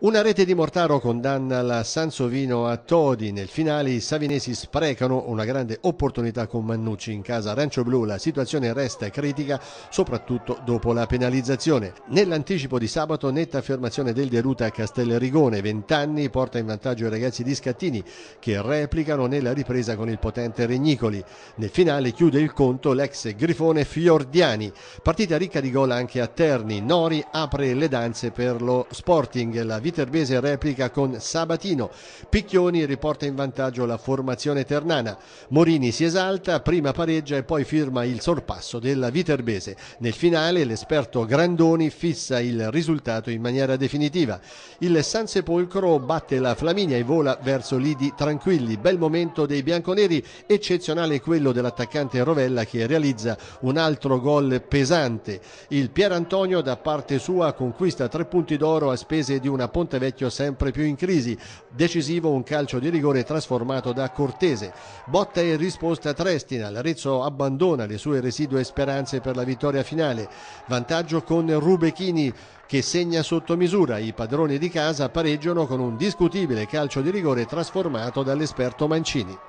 Una rete di Mortaro condanna la Sansovino a Todi. Nel finale i savinesi sprecano una grande opportunità con Mannucci in casa Rancio Blu. La situazione resta critica soprattutto dopo la penalizzazione. Nell'anticipo di sabato netta affermazione del Deruta a Castelrigone. 20 anni porta in vantaggio i ragazzi di Scattini che replicano nella ripresa con il potente Regnicoli. Nel finale chiude il conto l'ex grifone Fiordiani. Partita ricca di gol anche a Terni. Nori apre le danze per lo Sporting. La Viterbese replica con Sabatino. Picchioni riporta in vantaggio la formazione ternana. Morini si esalta, prima pareggia e poi firma il sorpasso della Viterbese. Nel finale l'esperto Grandoni fissa il risultato in maniera definitiva. Il Sansepolcro batte la Flaminia e vola verso Lidi Tranquilli. Bel momento dei bianconeri, eccezionale quello dell'attaccante Rovella che realizza un altro gol pesante. Il Pier Antonio da parte sua conquista tre punti d'oro a spese di una Pontevecchio sempre più in crisi. Decisivo un calcio di rigore trasformato da Cortese. Botta e risposta Trestina. L'Arezzo abbandona le sue residue speranze per la vittoria finale. Vantaggio con Rubechini che segna sotto misura. I padroni di casa pareggiano con un discutibile calcio di rigore trasformato dall'esperto Mancini.